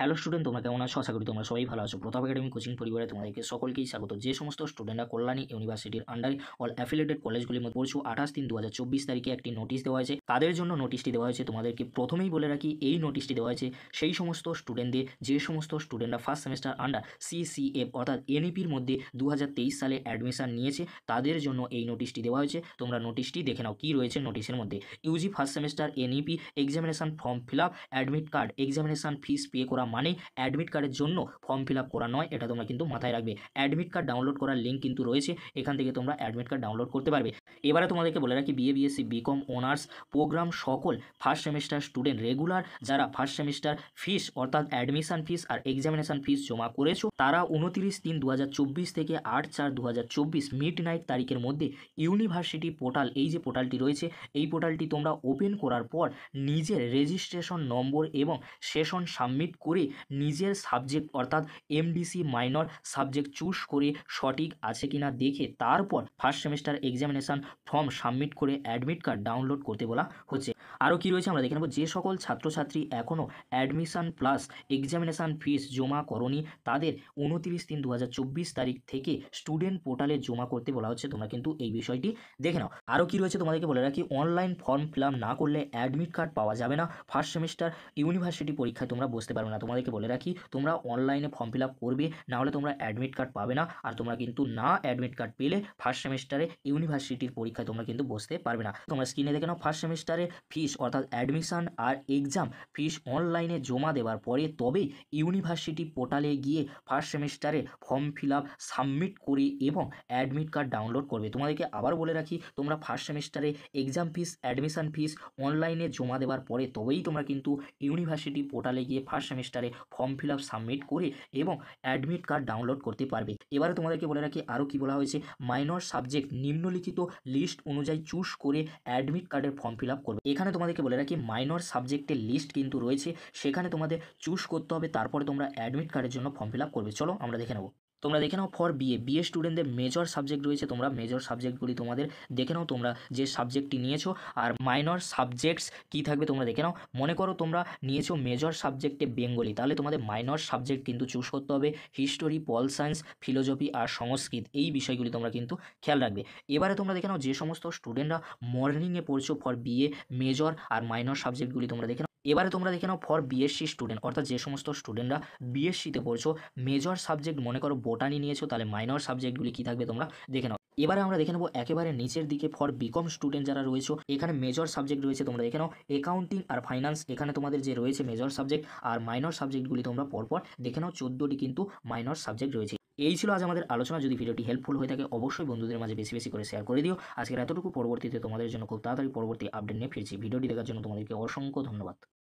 hello student তোমরা কেমন আছো আশা করি তোমরা সবাই ভালো আছো প্রতাপ একাডেমি কোচিং পরিবারে তোমাদেরকে সকলকেই স্বাগত যে সমস্ত স্টুডেন্টরা কল্যাণী ইউনিভার্সিটির আন্ডারে অল অ্যাফিলেটেড কলেজগুলির মধ্যে পরশু আঠাশ তিন দু তারিখে একটি নোটিশ দেওয়া হয়েছে তাদের জন্য নোটিশটি দেওয়া হয়েছে তোমাদেরকে প্রথমেই বলে রাখি এই নোটিশটি দেওয়া হয়েছে সেই সমস্ত স্টুডেন্টদের যে সমস্ত স্টুডেন্টরা ফার্স্ট সেমিস্টার আন্ডার সিসিএফ অর্থাৎ এনইপির e মধ্যে দু সালে অ্যাডমিশন নিয়েছে তাদের জন্য এই নোটিশটি দেওয়া হয়েছে তোমরা নোটিশটি দেখে নাও কী রয়েছে নোটিশের মধ্যে UG first semester NEP examination form fill up admit card examination fees pay করা মানে অ্যাডমিট কার্ডের জন্য ফর্ম ফিল আপ করা নয় এটা তোমরা কিন্তু মাথায় রাখবে অ্যাডমিট কার্ড ডাউনলোড করার লিঙ্ক কিন্তু রয়েছে এখান থেকে তোমরা অ্যাডমিট কার্ড ডাউনলোড করতে পারবে এবারে তোমাদেরকে বলে রাখি BA BSc BCom honours programme সকল ফার্স্ট সেমিস্টার স্টুডেন্ট রেগুলার যারা ফার্স্ট সেমিস্টার ফিস অর্থাৎ অ্যাডমিশন ফিস আর এক্সামিনেশন ফিস জমা করেছো তারা উনতিরিশ তিন দু থেকে আট চার দু মিড নাইট তারিখের মধ্যে ইউনিভার্সিটি পোর্টাল এই যে পোর্টালটি রয়েছে এই পোর্টালটি তোমরা ওপেন করার পর নিজের রেজিস্ট্রেশন নম্বর এবং সেশন সাবমিট করে করে নিজের সাবজেক্ট অর্থাৎ এমডিসি মাইনর সাবজেক্ট চুজ করে সঠিক আছে কিনা দেখে তারপর first semester examination form submit করে অ্যাডমিট কার্ড ডাউনলোড করতে বলা হচ্ছে আরও কী রয়েছে আমরা দেখে নেব যে সকল ছাত্রছাত্রী এখনও অ্যাডমিশান প্লাস এক্সামিনেশান ফিস জমা করনি তাদের উনতিরিশ তিন দু তারিখ থেকে স্টুডেন্ট পোর্টালে জমা করতে বলা হচ্ছে তোমরা কিন্তু এই বিষয়টি দেখে নাও আরও কী রয়েছে তোমাদেরকে বলে রাখি অনলাইন ফর্ম ফিল না করলে অ্যাডমিট কার্ড পাওয়া যাবে না ফার্স্ট সেমিস্টার ইউনিভার্সিটি পরীক্ষায় তোমরা বসতে পারবে না তোমাদেরকে বলে রাখি তোমরা অনলাইনে ফর্ম ফিল করবে না হলে তোমরা অ্যাডমিট কার্ড পাবে না আর তোমরা কিন্তু না অ্যাডমিট কার্ড পেলে ফার্স্ট সেমিস্টারে ইউনিভার্সিটির পরীক্ষায় তোমরা কিন্তু বসতে পারবে না তোমরা স্ক্রিনে দেখে নাও ফার্স্ট সেমিস্টারে ফিস ফিস অর্থাৎ অ্যাডমিশান আর এক্সাম ফিস অনলাইনে জমা দেওয়ার পরে তবে ইউনিভার্সিটি পোর্টালে গিয়ে ফার্স্ট সেমিস্টারে ফর্ম ফিল আপ সাবমিট করে এবং অ্যাডমিট কার্ড ডাউনলোড করবে তোমাদেরকে আবার বলে রাখি তোমরা ফার্স্ট সেমিস্টারে এক্সাম ফিস অ্যাডমিশান ফিস অনলাইনে জমা দেওয়ার পরে তবেই তোমরা কিন্তু ইউনিভার্সিটি পোর্টালে গিয়ে ফার্স্ট সেমিস্টারে ফর্ম ফিল আপ সাবমিট করে এবং অ্যাডমিট কার্ড ডাউনলোড করতে পারবে এবারে তোমাদেরকে বলে রাখি আরও কী বলা হয়েছে মাইনর সাবজেক্ট নিম্নলিখিত লিস্ট অনুযায়ী চুজ করে অ্যাডমিট কার্ডের ফর্ম ফিল আপ করবে এখানে তোমাদেরকে বলে রাখি মাইনর সাবজেক্টের লিস্ট কিন্তু রয়েছে সেখানে তোমাদের চুজ করতে হবে তারপরে তোমরা অ্যাডমিট কার্ডের জন্য ফর্ম ফিল করবে চলো আমরা দেখে নেবো তোমরা দেখে নাও ফর বিএ বিএ স্টুডেন্টদের মেজর সাবজেক্ট রয়েছে তোমরা মেজর সাবজেক্টগুলি তোমাদের দেখে নাও তোমরা যে সাবজেক্টটি নিয়েছো আর মাইনর সাবজেক্টস কি থাকবে তোমরা দেখে নাও মনে করো তোমরা নিয়েছো মেজর সাবজেক্টে বেঙ্গলি তাহলে তোমাদের মাইনর সাবজেক্ট কিন্তু চুজ করতে হবে হিস্টোরি পল সায়েন্স ফিলোজফি আর সংস্কৃত এই বিষয়গুলি তোমরা কিন্তু খেয়াল রাখবে এবারে তোমরা দেখে নাও যে সমস্ত স্টুডেন্টরা মর্নিংয়ে পড়ছো ফর বিএ মেজর আর মাইনর সাবজেক্টগুলি তোমরা দেখে এবারে তোমরা দেখে নাও ফর বিএসসি স্টুডেন্ট অর্থাৎ যে সমস্ত স্টুডেন্টরা বিএসসিতে পড়ছো মেজর সাবজেক্ট মনে করো বোটানি নিয়েছো তাহলে মাইনর সাবজেক্টগুলি কী থাকবে তোমরা দেখে নাও এবারে আমরা দেখে নেবো একেবারে নিচের দিকে ফর বিকম স্টুডেন্ট যারা রয়েছে এখানে মেজর সাবজেক্ট রয়েছে তোমরা দেখে নাও অ্যাকাউন্টিং আর ফাইন্যান্স এখানে তোমাদের যে রয়েছে মেজর সাবজেক্ট আর মাইনর সাবজেক্টগুলি তোমরা পরপর দেখে নাও চোদ্দোটি কিন্তু মাইনর সাবজেক্ট রয়েছে এই ছিল আজ আমাদের আলোচনা যদি ভিডিওটি হেল্পফুল হয়ে থাকে অবশ্যই বন্ধুদের মাঝে বেশি বেশি করে শেয়ার করে দিও আজকের এতটুকু পরবর্তীতে তোমাদের জন্য খুব তাড়াতাড়ি পরবর্তী আপডেট নিয়ে ফিরছি ভিডিওটি দেখার জন্য তোমাদেরকে অসংখ্য ধন্যবাদ